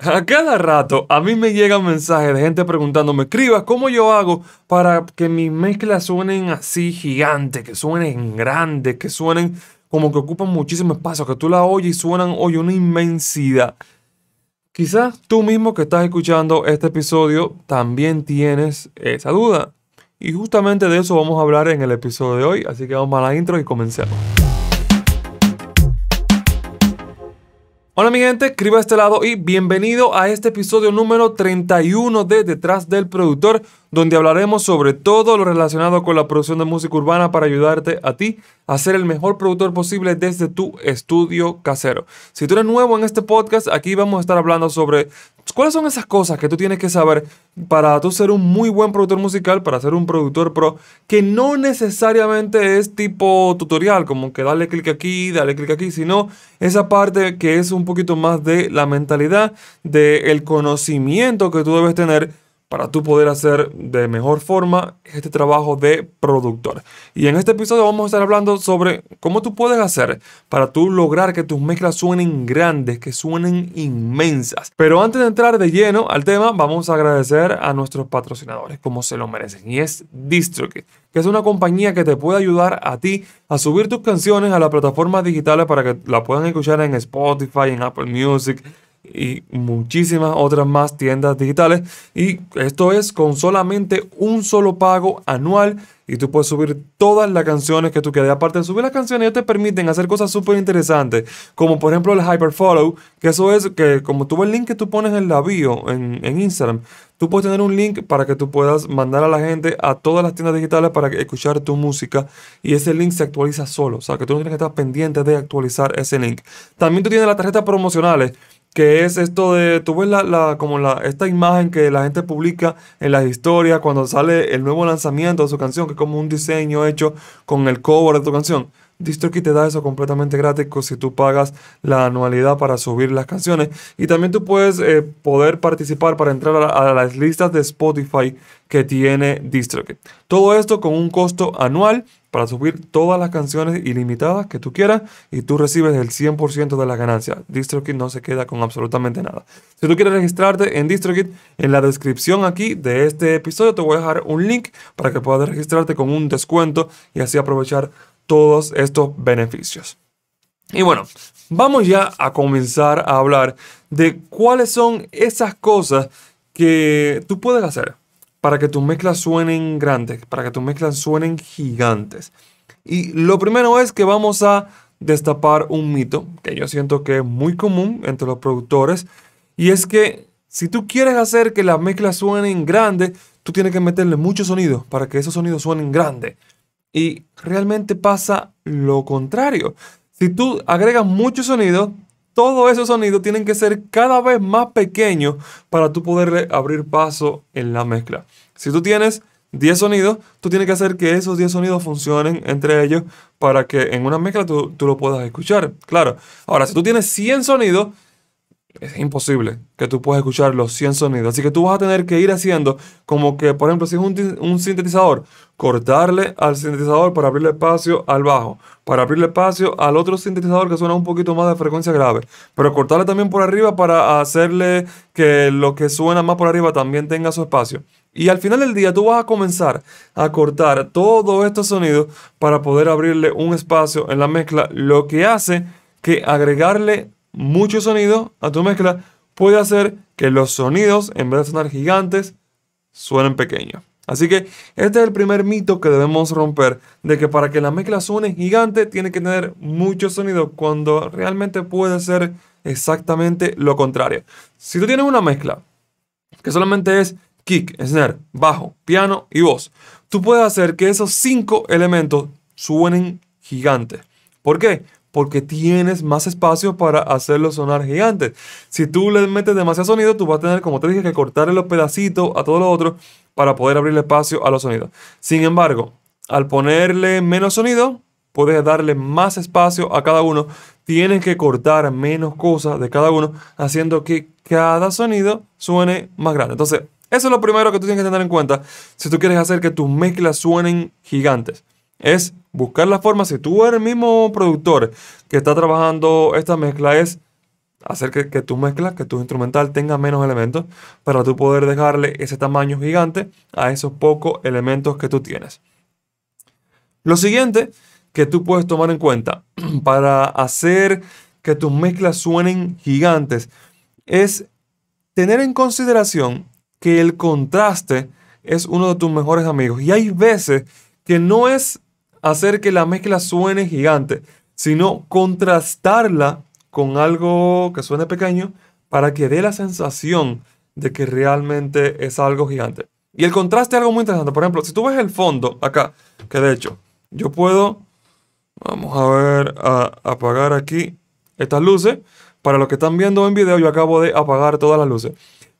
A cada rato a mí me un mensajes de gente preguntándome, escribas ¿cómo yo hago para que mis mezclas suenen así gigantes, que suenen grandes, que suenen como que ocupan muchísimo espacio, que tú la oyes y suenan hoy una inmensidad? Quizás tú mismo que estás escuchando este episodio también tienes esa duda. Y justamente de eso vamos a hablar en el episodio de hoy, así que vamos a la intro y comencemos. Hola mi gente, escriba a este lado y bienvenido a este episodio número 31 de Detrás del Productor, donde hablaremos sobre todo lo relacionado con la producción de música urbana para ayudarte a ti a ser el mejor productor posible desde tu estudio casero. Si tú eres nuevo en este podcast, aquí vamos a estar hablando sobre pues, ¿Cuáles son esas cosas que tú tienes que saber para tú ser un muy buen productor musical, para ser un productor pro, que no necesariamente es tipo tutorial, como que dale clic aquí, dale clic aquí, sino esa parte que es un poquito más de la mentalidad, del el conocimiento que tú debes tener para tú poder hacer de mejor forma este trabajo de productor. Y en este episodio vamos a estar hablando sobre cómo tú puedes hacer para tú lograr que tus mezclas suenen grandes, que suenen inmensas. Pero antes de entrar de lleno al tema, vamos a agradecer a nuestros patrocinadores como se lo merecen. Y es DistroKid, que es una compañía que te puede ayudar a ti a subir tus canciones a las plataformas digitales para que la puedan escuchar en Spotify, en Apple Music, y muchísimas otras más tiendas digitales. Y esto es con solamente un solo pago anual y tú puedes subir todas las canciones que tú quieras. Aparte de subir las canciones, ellos te permiten hacer cosas súper interesantes, como por ejemplo el hyperfollow, que eso es que como tú ves el link que tú pones en la bio, en, en Instagram, tú puedes tener un link para que tú puedas mandar a la gente a todas las tiendas digitales para escuchar tu música y ese link se actualiza solo, o sea que tú no tienes que estar pendiente de actualizar ese link. También tú tienes las tarjetas promocionales que es esto de, tú ves la, la, como la, esta imagen que la gente publica en las historias cuando sale el nuevo lanzamiento de su canción, que es como un diseño hecho con el cover de tu canción. DistroKid te da eso completamente gratis si tú pagas la anualidad para subir las canciones. Y también tú puedes eh, poder participar para entrar a, las listas de Spotify que tiene DistroKid. Todo esto con un costo anual para subir todas las canciones ilimitadas que tú quieras y tú recibes el 100% de las ganancias. DistroKid no se queda con absolutamente nada. Si tú quieres registrarte en DistroKid, en la descripción aquí de este episodio te voy a dejar un link para que puedas registrarte con un descuento y así aprovechar todos estos beneficios. Y bueno, vamos ya a comenzar a hablar de cuáles son esas cosas que tú puedes hacer para que tus mezclas suenen grandes, para que tus mezclas suenen gigantes. Y lo primero es que vamos a destapar un mito que yo siento que es muy común entre los productores y es que si tú quieres hacer que las mezclas suenen grandes, tú tienes que meterle mucho sonido para que esos sonidos suenen grandes y realmente pasa lo contrario. Si tú agregas muchos sonidos, todos esos sonidos tienen que ser cada vez más pequeños para tú poder abrir paso en la mezcla. Si tú tienes 10 sonidos, tú tienes que hacer que esos 10 sonidos funcionen entre ellos para que en una mezcla tú, tú lo puedas escuchar. Claro. Ahora, si tú tienes 100 sonidos, es imposible que tú puedas escuchar los 100 sonidos. Así que tú vas a tener que ir haciendo como que, por ejemplo, si es un, sintetizador, cortarle al sintetizador para abrirle espacio al bajo, para abrirle espacio al otro sintetizador que suena un poquito más de frecuencia grave, pero cortarle también por arriba para hacerle que lo que suena más por arriba también tenga su espacio. Y al final del día tú vas a comenzar a cortar todos estos sonidos para poder abrirle un espacio en la mezcla, lo que hace que agregarle mucho sonido a tu mezcla puede hacer que los sonidos, en vez de sonar gigantes, suenen pequeños. Así que este es el primer mito que debemos romper, de que para que la mezcla suene gigante tiene que tener mucho sonido, cuando realmente puede ser exactamente lo contrario. Si tú tienes una mezcla que solamente es kick, snare, bajo, piano y voz, tú puedes hacer que esos cinco elementos suenen gigantes. ¿Por qué? porque tienes más espacio para hacerlo sonar gigante. Si tú le metes demasiado sonido, tú vas a tener, como te dije, que cortarle los pedacitos a todos los otros para poder abrirle espacio a los sonidos. Sin embargo, al ponerle menos sonido, puedes darle más espacio a cada uno. Tienes que cortar menos cosas de cada uno, haciendo que cada sonido suene más grande. Entonces, eso es lo primero que tú tienes que tener en cuenta si tú quieres hacer que tus mezclas suenen gigantes es buscar la forma, si tú eres el mismo productor que está trabajando esta mezcla, es hacer que, tu mezcla, que tu instrumental tenga menos elementos para tú poder dejarle ese tamaño gigante a esos pocos elementos que tú tienes. Lo siguiente que tú puedes tomar en cuenta para hacer que tus mezclas suenen gigantes es tener en consideración que el contraste es uno de tus mejores amigos. Y hay veces que no es hacer que la mezcla suene gigante, sino contrastarla con algo que suene pequeño para que dé la sensación de que realmente es algo gigante. Y el contraste es algo muy interesante. Por ejemplo, si tú ves el fondo acá, que de hecho yo puedo, vamos a ver, a apagar aquí estas luces. Para los que están viendo en video, yo acabo de apagar todas las luces.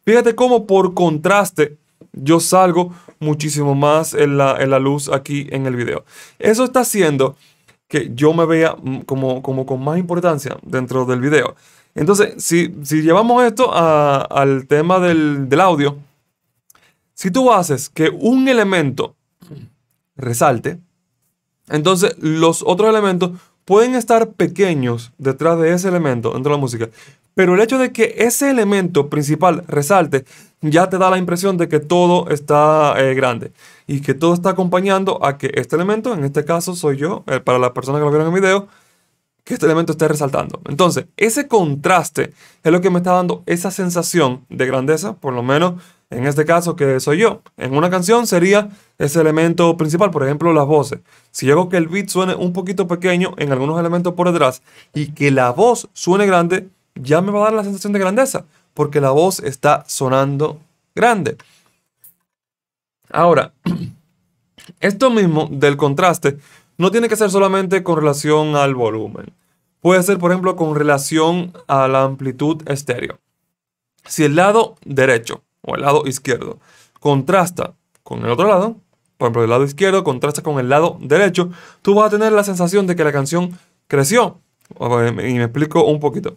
Fíjate cómo por contraste yo salgo muchísimo más en la, luz aquí en el video. Eso está haciendo que yo me vea mm, como, como con más importancia dentro del video. Entonces, si, llevamos esto al tema del, del audio, si tú haces que un elemento resalte, entonces los otros elementos pueden estar pequeños detrás de ese elemento dentro de la música, pero el hecho de que ese elemento principal resalte ya te da la impresión de que todo está eh, grande y que todo está acompañando a que este elemento, en este caso soy yo, eh, para las personas que lo vieron en el video, que este elemento esté resaltando. Entonces, ese contraste es lo que me está dando esa sensación de grandeza, por lo menos en este caso que soy yo. En una canción sería ese elemento principal, por ejemplo, las voces. Si yo hago que el beat suene un poquito pequeño en algunos elementos por detrás y que la voz suene grande, ya me va a dar la sensación de grandeza, porque la voz está sonando grande. Ahora, esto mismo del contraste no tiene que ser solamente con relación al volumen. Puede ser, por ejemplo, con relación a la amplitud estéreo. Si el lado derecho o el lado izquierdo contrasta con el otro lado, por ejemplo, el lado izquierdo contrasta con el lado derecho, tú vas a tener la sensación de que la canción creció. Eh, y me explico un poquito.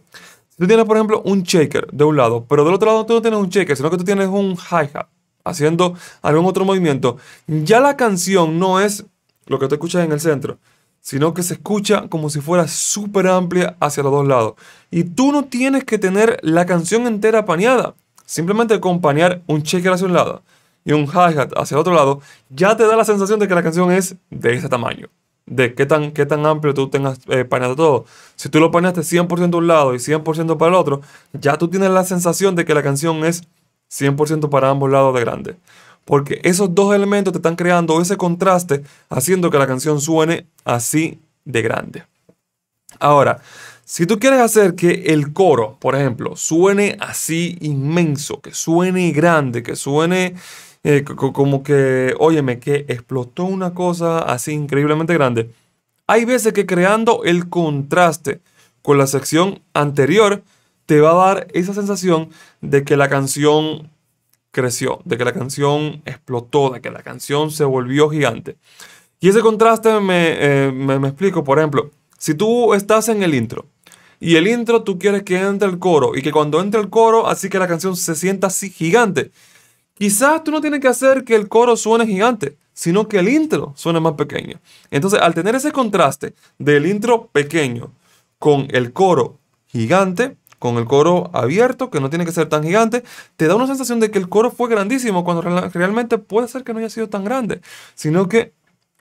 Si tú tienes, por ejemplo, un shaker de un lado, pero del otro lado tú no tienes un shaker, sino que tú tienes un hi-hat haciendo algún otro movimiento, ya la canción no es lo que tú escuchas en el centro, sino que se escucha como si fuera súper amplia hacia los dos lados. Y tú no tienes que tener la canción entera paneada, simplemente con un shaker hacia un lado y un hi-hat hacia el otro lado, ya te da la sensación de que la canción es de ese tamaño de qué tan, qué tan amplio tú tengas eh, todo. Si tú lo paneaste 100% a un lado y 100% para el otro, ya tú tienes la sensación de que la canción es 100% para ambos lados de grande. Porque esos dos elementos te están creando ese contraste, haciendo que la canción suene así de grande. Ahora, si tú quieres hacer que el coro, por ejemplo, suene así inmenso, que suene grande, que suene eh, como que, óyeme, que explotó una cosa así increíblemente grande. Hay veces que creando el contraste con la sección anterior, te va a dar esa sensación de que la canción creció, de que la canción explotó, de que la canción se volvió gigante. Y ese contraste me, eh, me, me explico, por ejemplo, si tú estás en el intro y el intro tú quieres que entre el coro y que cuando entre el coro así que la canción se sienta así gigante Quizás tú no tienes que hacer que el coro suene gigante, sino que el intro suene más pequeño. Entonces, al tener ese contraste del intro pequeño con el coro gigante, con el coro abierto, que no tiene que ser tan gigante, te da una sensación de que el coro fue grandísimo, cuando realmente puede ser que no haya sido tan grande, sino que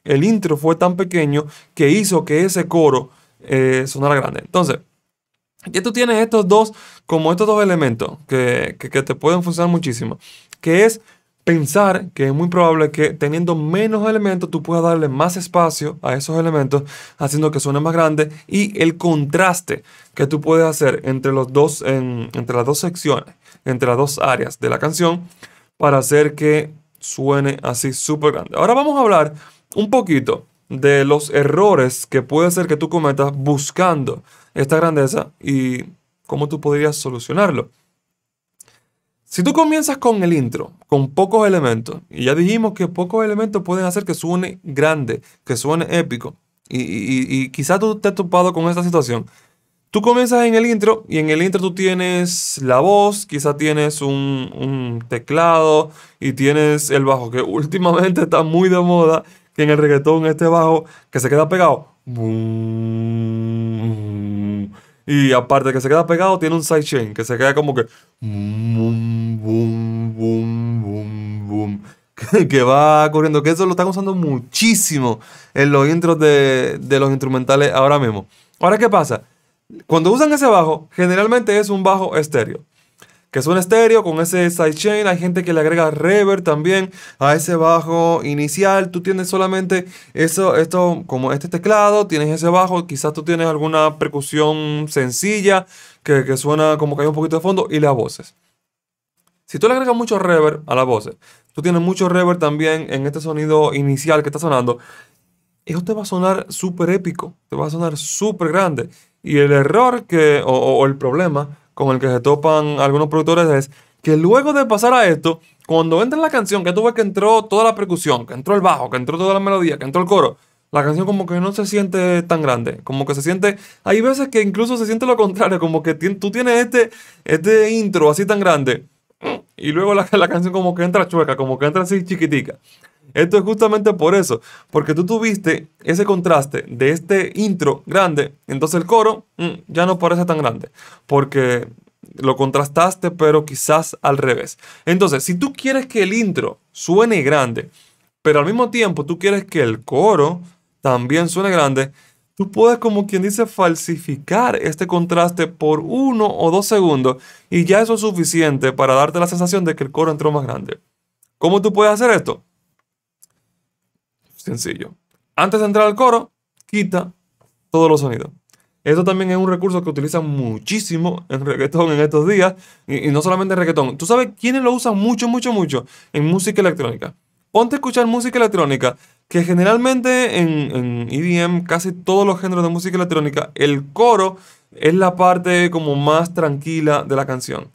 el intro fue tan pequeño que hizo que ese coro eh, sonara grande. Entonces, ya tú tienes estos dos, como estos dos elementos que, que, te pueden funcionar muchísimo que es pensar que es muy probable que teniendo menos elementos tú puedas darle más espacio a esos elementos, haciendo que suene más grande y el contraste que tú puedes hacer entre, los dos, entre las dos secciones, entre las dos áreas de la canción, para hacer que suene así súper grande. Ahora vamos a hablar un poquito de los errores que puede ser que tú cometas buscando esta grandeza y cómo tú podrías solucionarlo. Si tú comienzas con el intro, con pocos elementos, y ya dijimos que pocos elementos pueden hacer que suene grande, que suene épico, y, quizás tú te has topado con esta situación. Tú comienzas en el intro y en el intro tú tienes la voz, quizás tienes un, teclado y tienes el bajo, que últimamente está muy de moda, que en el reggaetón este bajo que se queda pegado. Y aparte que se queda pegado, tiene un sidechain que se queda como que. que va corriendo. Que eso lo están usando muchísimo en los intros de, de los instrumentales ahora mismo. Ahora, ¿qué pasa? Cuando usan ese bajo, generalmente es un bajo estéreo que suena estéreo con ese sidechain. Hay gente que le agrega reverb también a ese bajo inicial. Tú tienes solamente eso, esto como este teclado, tienes ese bajo, quizás tú tienes alguna percusión sencilla que, suena como que hay un poquito de fondo y las voces. Si tú le agregas mucho reverb a las voces, tú tienes mucho reverb también en este sonido inicial que está sonando, eso te va a sonar súper épico, te va a sonar súper grande. Y el error que, o el problema con el que se topan algunos productores es que luego de pasar a esto, cuando entra la canción, que tú ves que entró toda la percusión, que entró el bajo, que entró toda la melodía, que entró el coro, la canción como que no se siente tan grande, como que se siente, hay veces que incluso se siente lo contrario, como que tú tienes este, este intro así tan grande y luego la, la canción como que entra chueca, como que entra así chiquitica. Esto es justamente por eso, porque tú tuviste ese contraste de este intro grande, entonces el coro mm, ya no parece tan grande, porque lo contrastaste, pero quizás al revés. Entonces, si tú quieres que el intro suene grande, pero al mismo tiempo tú quieres que el coro también suene grande, tú puedes, como quien dice, falsificar este contraste por uno o dos segundos y ya eso es suficiente para darte la sensación de que el coro entró más grande. ¿Cómo tú puedes hacer esto? Sencillo. Antes de entrar al coro, quita todos los sonidos. Esto también es un recurso que utilizan muchísimo en reggaetón en estos días. Y, no solamente en reggaetón. ¿Tú sabes quiénes lo usan mucho, mucho, mucho? En música electrónica. Ponte a escuchar música electrónica, que generalmente en, en EDM, casi todos los géneros de música electrónica, el coro es la parte como más tranquila de la canción.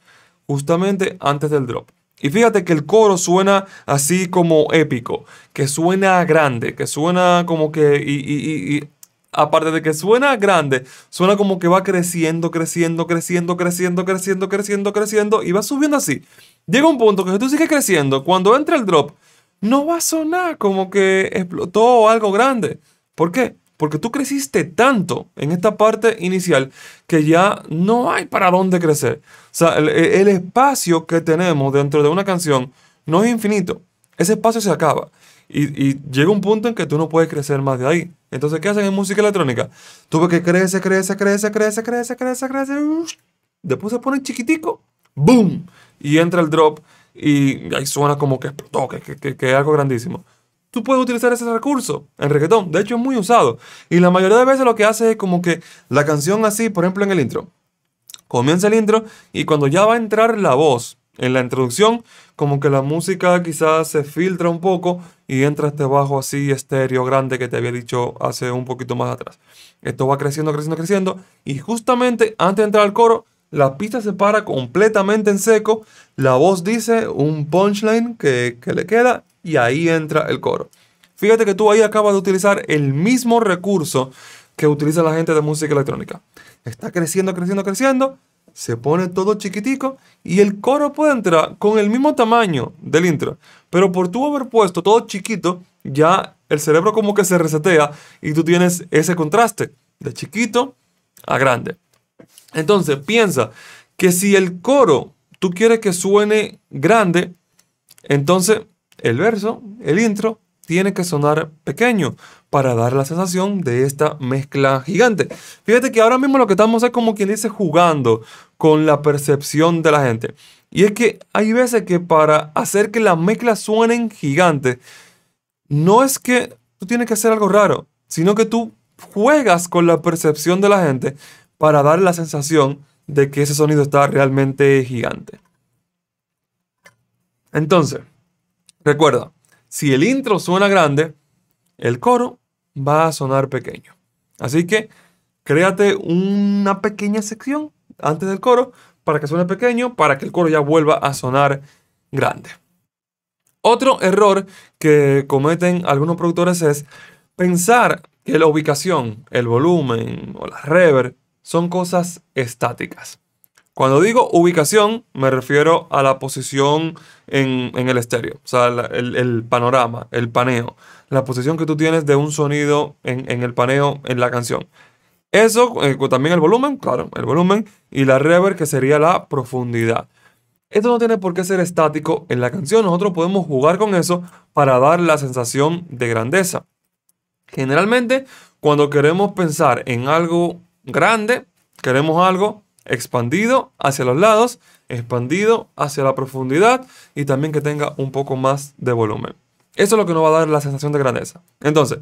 Justamente antes del drop. Y fíjate que el coro suena así como épico, que suena grande, que suena como que... Y, aparte de que suena grande, suena como que va creciendo, creciendo, creciendo, creciendo, creciendo, creciendo, creciendo y va subiendo así. Llega un punto que si tú sigues creciendo, cuando entra el drop, no va a sonar como que explotó algo grande. ¿Por qué? Porque tú creciste tanto en esta parte inicial que ya no hay para dónde crecer. O sea, el, espacio que tenemos dentro de una canción no es infinito. Ese espacio se acaba. Y, llega un punto en que tú no puedes crecer más de ahí. Entonces, ¿qué hacen en música electrónica? Tú ves que crece, crece, crece, crece, crece, crece, crece. Después se pone chiquitico. ¡Boom! Y entra el drop y ahí suena como que explotó, que es algo grandísimo tú puedes utilizar ese recurso en reggaetón. De hecho, es muy usado. Y la mayoría de veces lo que hace es como que la canción así, por ejemplo, en el intro. Comienza el intro y cuando ya va a entrar la voz en la introducción, como que la música quizás se filtra un poco y entra este bajo así estéreo grande que te había dicho hace un poquito más atrás. Esto va creciendo, creciendo, creciendo y justamente antes de entrar al coro, la pista se para completamente en seco, la voz dice un punchline que, que le queda y ahí entra el coro. Fíjate que tú ahí acabas de utilizar el mismo recurso que utiliza la gente de música electrónica. Está creciendo, creciendo, creciendo, se pone todo chiquitico y el coro puede entrar con el mismo tamaño del intro. Pero por tú haber puesto todo chiquito, ya el cerebro como que se resetea y tú tienes ese contraste de chiquito a grande. Entonces piensa que si el coro tú quieres que suene grande, entonces el verso, el intro, tiene que sonar pequeño para dar la sensación de esta mezcla gigante. Fíjate que ahora mismo lo que estamos es como quien dice jugando con la percepción de la gente. Y es que hay veces que para hacer que las mezclas suenen gigantes, no es que tú tienes que hacer algo raro, sino que tú juegas con la percepción de la gente para dar la sensación de que ese sonido está realmente gigante. Entonces, Recuerda, si el intro suena grande, el coro va a sonar pequeño. Así que créate una pequeña sección antes del coro para que suene pequeño, para que el coro ya vuelva a sonar grande. Otro error que cometen algunos productores es pensar que la ubicación, el volumen o la reverb son cosas estáticas. Cuando digo ubicación, me refiero a la posición en, el estéreo, o sea, el, panorama, el paneo, la posición que tú tienes de un sonido en, el paneo en la canción. Eso, eh, también el volumen, claro, el volumen y la reverb que sería la profundidad. Esto no tiene por qué ser estático en la canción, nosotros podemos jugar con eso para dar la sensación de grandeza. Generalmente, cuando queremos pensar en algo grande, queremos algo expandido hacia los lados, expandido hacia la profundidad y también que tenga un poco más de volumen. Eso es lo que nos va a dar la sensación de grandeza. Entonces,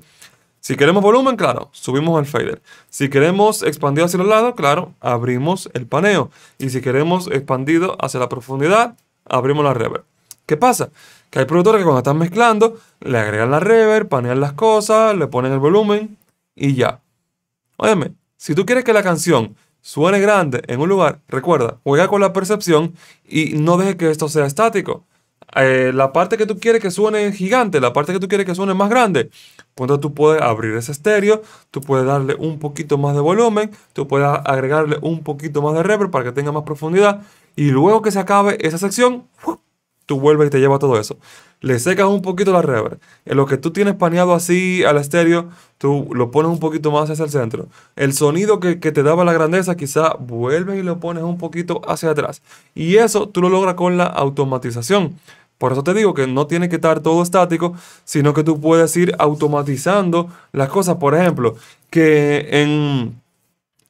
si queremos volumen, claro, subimos el fader. Si queremos expandido hacia los lados, claro, abrimos el paneo. Y si queremos expandido hacia la profundidad, abrimos la reverb. ¿Qué pasa? Que hay productores que cuando están mezclando, le agregan la reverb, panean las cosas, le ponen el volumen y ya. Óyeme, si tú quieres que la canción suene grande en un lugar, recuerda, juega con la percepción y no deje que esto sea estático. Eh, la parte que tú quieres que suene gigante, la parte que tú quieres que suene más grande, cuando tú puedes abrir ese estéreo, tú puedes darle un poquito más de volumen, tú puedes agregarle un poquito más de reverb para que tenga más profundidad y luego que se acabe esa sección, tú vuelves y te llevas todo eso. Le secas un poquito la reverb. En lo que tú tienes paneado así al estéreo, tú lo pones un poquito más hacia el centro. El sonido que, te daba la grandeza, quizá vuelves y lo pones un poquito hacia atrás. Y eso tú lo logras con la automatización. Por eso te digo que no tiene que estar todo estático, sino que tú puedes ir automatizando las cosas. Por ejemplo, que en,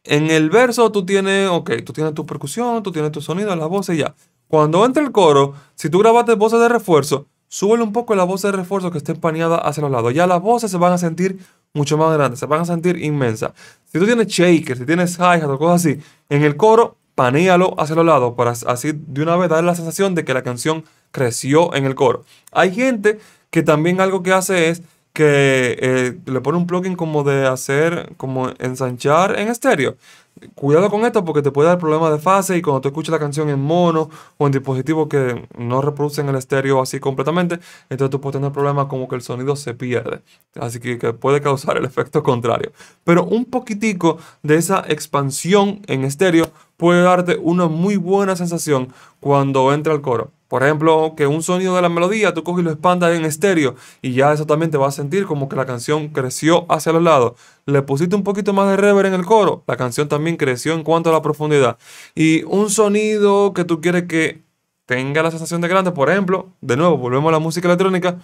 en el verso tú tienes, ok, tú tienes tu percusión, tú tienes tu sonido, las voces y ya. Cuando entra el coro, si tú grabaste voces de refuerzo, sube un poco la voz de refuerzo que esté paneada hacia los lados. Ya las voces se van a sentir mucho más grandes, se van a sentir inmensas. Si tú tienes shaker, si tienes hi-hat o cosas así, en el coro, panéalo hacia los lados para así de una vez dar la sensación de que la canción creció en el coro. Hay gente que también algo que hace es que eh, le pone un plugin como de hacer, como ensanchar en estéreo. Cuidado con esto porque te puede dar problemas de fase y cuando tú escuchas la canción en mono o en dispositivos que no reproducen el estéreo así completamente, entonces tú puedes tener problemas como que el sonido se pierde. Así que, que puede causar el efecto contrario. Pero un poquitico de esa expansión en estéreo puede darte una muy buena sensación cuando entra el coro. Por ejemplo, que un sonido de la melodía tú coges y lo expandas en estéreo y ya eso también te va a sentir como que la canción creció hacia los lados. Le pusiste un poquito más de reverb en el coro, la canción también creció en cuanto a la profundidad. Y un sonido que tú quieres que tenga la sensación de grande, por ejemplo, de nuevo, volvemos a la música electrónica.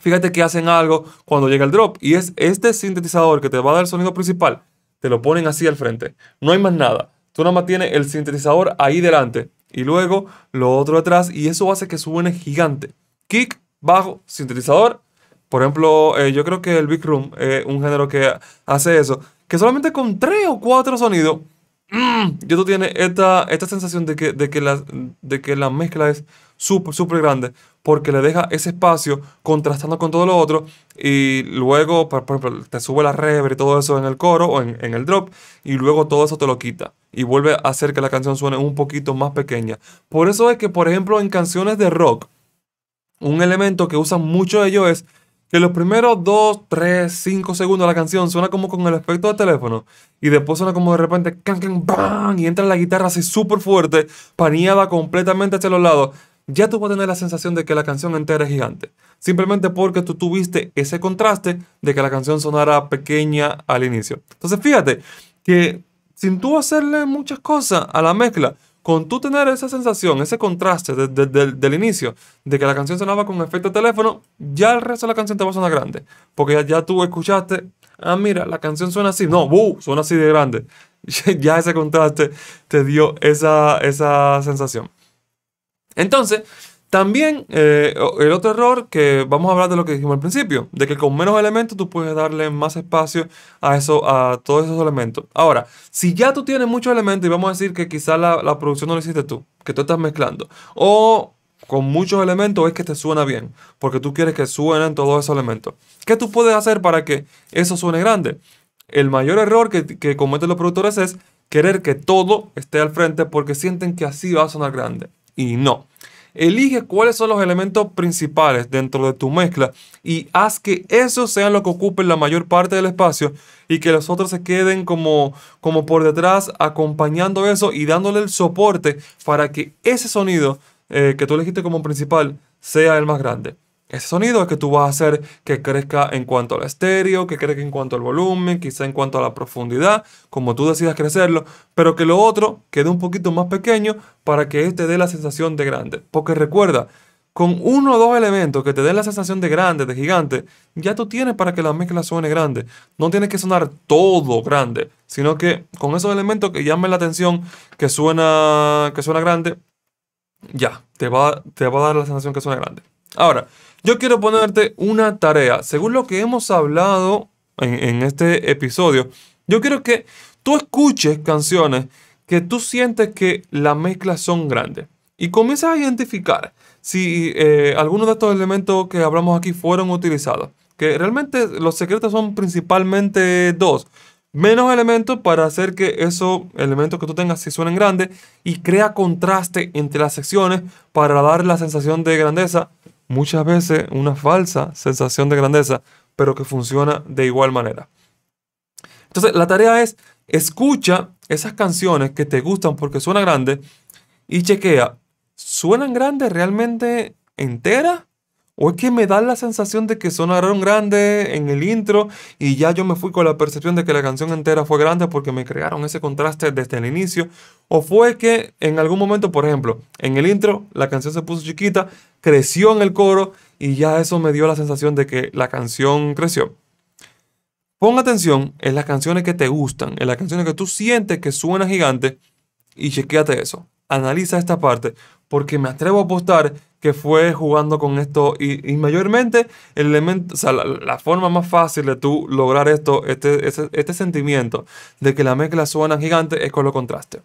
Fíjate que hacen algo cuando llega el drop y es este sintetizador que te va a dar el sonido principal, te lo ponen así al frente. No hay más nada. Tú nada más tienes el sintetizador ahí delante y luego lo otro atrás y eso hace que suene gigante. Kick, bajo, sintetizador. Por ejemplo, eh, yo creo que el Big Room es eh, un género que hace eso. Que solamente con tres o cuatro sonidos, mmm, ya tú tienes esta, esta sensación de que, de, que la, de que la mezcla es súper, súper grande. Porque le deja ese espacio contrastando con todo lo otro. Y luego, por, ejemplo, te sube la reverb y todo eso en el coro o en el drop. Y luego todo eso te lo quita y vuelve a hacer que la canción suene un poquito más pequeña. Por eso es que, por ejemplo, en canciones de rock, un elemento que usan mucho ellos es que los primeros 2, 3, 5 segundos de la canción suena como con el efecto de teléfono y después suena como de repente can, can, bang y entra la guitarra así súper fuerte, paneada completamente hacia los lados. Ya tú vas a tener la sensación de que la canción entera es gigante. Simplemente porque tú tuviste ese contraste de que la canción sonara pequeña al inicio. Entonces fíjate que sin tú hacerle muchas cosas a la mezcla, con tú tener esa sensación, ese contraste desde el inicio, de que la canción sonaba con efecto teléfono, ya el resto de la canción te va a sonar grande. Porque ya, tú escuchaste, ah, mira, la canción suena así. No, suena así de grande. ya ese contraste te dio esa, esa sensación. Entonces, también eh, el otro error que vamos a hablar de lo que dijimos al principio, de que con menos elementos tú puedes darle más espacio a, eso, a todos esos elementos. Ahora, si ya tú tienes muchos elementos y vamos a decir que quizá la, producción no la hiciste tú, que tú estás mezclando, o con muchos elementos es que te suena bien, porque tú quieres que suenen todos esos elementos. ¿Qué tú puedes hacer para que eso suene grande? El mayor error que, que cometen los productores es querer que todo esté al frente porque sienten que así va a sonar grande. Y no. Elige cuáles son los elementos principales dentro de tu mezcla y haz que esos sean los que ocupen la mayor parte del espacio y que los otros se queden como, como por detrás acompañando eso y dándole el soporte para que ese sonido eh, que tú elegiste como principal sea el más grande ese sonido es que tú vas a hacer que crezca en cuanto al estéreo, que crezca en cuanto al volumen, quizá en cuanto a la profundidad, como tú decidas crecerlo, pero que lo otro quede un poquito más pequeño para que este dé la sensación de grande. Porque recuerda, con uno o dos elementos que te den la sensación de grande, de gigante, ya tú tienes para que la mezcla suene grande. No tienes que sonar todo grande, sino que con esos elementos que llamen la atención, que suena, que suena grande, ya, te va, te va a dar la sensación que suena grande. Ahora, yo quiero ponerte una tarea. Según lo que hemos hablado en, este episodio, yo quiero que tú escuches canciones que tú sientes que las mezclas son grandes y comienzas a identificar si eh, algunos de estos elementos que hablamos aquí fueron utilizados. Que realmente los secretos son principalmente dos. Menos elementos para hacer que esos elementos que tú tengas se suenen grandes y crea contraste entre las secciones para dar la sensación de grandeza muchas veces una falsa sensación de grandeza, pero que funciona de igual manera. Entonces, la tarea es escucha esas canciones que te gustan porque suenan grandes y chequea, ¿suenan grandes realmente enteras o es que me da la sensación de que sonaron grandes en el intro y ya yo me fui con la percepción de que la canción entera fue grande porque me crearon ese contraste desde el inicio. O fue que en algún momento, por ejemplo, en el intro la canción se puso chiquita, creció en el coro y ya eso me dio la sensación de que la canción creció. Pon atención en las canciones que te gustan, en las canciones que tú sientes que suena gigante y chequéate eso. Analiza esta parte porque me atrevo a apostar que fue jugando con esto y, mayormente la, forma más fácil de tú lograr esto, este, este sentimiento de que la mezcla suena gigante es con los contraste.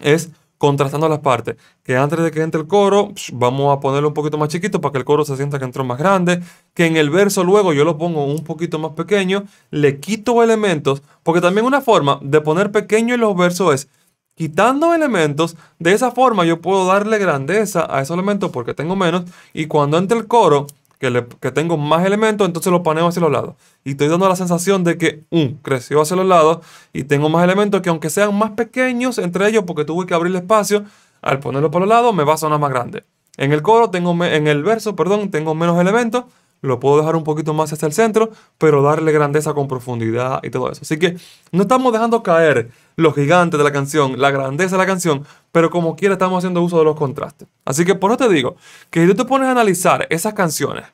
Es contrastando las partes. Que antes de que entre el coro, vamos a ponerlo un poquito más chiquito para que el coro se sienta que entró más grande. Que en el verso luego yo lo pongo un poquito más pequeño. Le quito elementos. Porque también una forma de poner pequeño en los versos es quitando elementos. De esa forma yo puedo darle grandeza a esos elementos porque tengo menos. Y cuando entre el coro, que, tengo más elementos, entonces lo paneo hacia los lados. Y estoy dando la sensación de que, un, creció hacia los lados y tengo más elementos que aunque sean más pequeños entre ellos porque tuve que abrir espacio, al ponerlo para los lados me va a sonar más grande. En el coro tengo, en el verso, perdón, tengo menos elementos lo puedo dejar un poquito más hacia el centro, pero darle grandeza con profundidad y todo eso. Así que no estamos dejando caer los gigantes de la canción, la grandeza de la canción, pero como quiera estamos haciendo uso de los contrastes. Así que por eso te digo que si tú te pones a analizar esas canciones,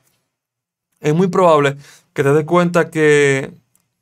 es muy probable que te des cuenta que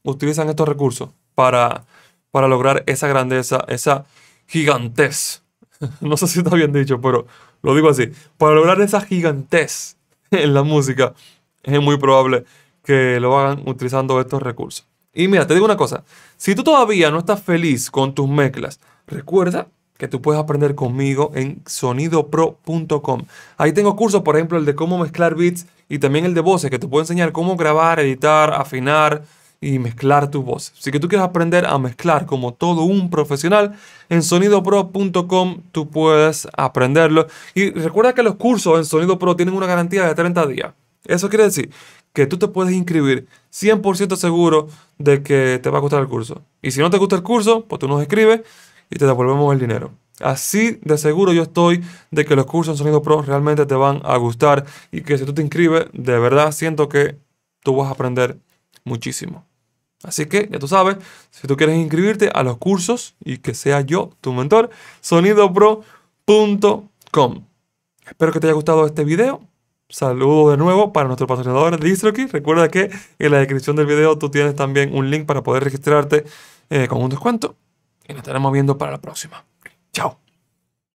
utilizan estos recursos para, para lograr esa grandeza, esa gigantez. no sé si está bien dicho, pero lo digo así. Para lograr esa gigantez en la música es muy probable que lo hagan utilizando estos recursos. Y mira, te digo una cosa, si tú todavía no estás feliz con tus mezclas, recuerda que tú puedes aprender conmigo en sonidopro.com. Ahí tengo cursos, por ejemplo, el de cómo mezclar beats y también el de voces, que te puedo enseñar cómo grabar, editar, afinar y mezclar tus voces. Si que tú quieres aprender a mezclar como todo un profesional, en sonidopro.com tú puedes aprenderlo. Y recuerda que los cursos en Sonido Pro tienen una garantía de 30 días. Eso quiere decir que tú te puedes inscribir 100% seguro de que te va a gustar el curso. Y si no te gusta el curso, pues tú nos escribes y te devolvemos el dinero. Así de seguro yo estoy de que los cursos en Sonido Pro realmente te van a gustar y que si tú te inscribes, de verdad siento que tú vas a aprender muchísimo. Así que ya tú sabes, si tú quieres inscribirte a los cursos y que sea yo tu mentor, sonidopro.com. Espero que te haya gustado este video. Saludos de nuevo para nuestro patrocinador DistroKey. Recuerda que en la descripción del video tú tienes también un link para poder registrarte eh, con un descuento. Y nos estaremos viendo para la próxima. Chao.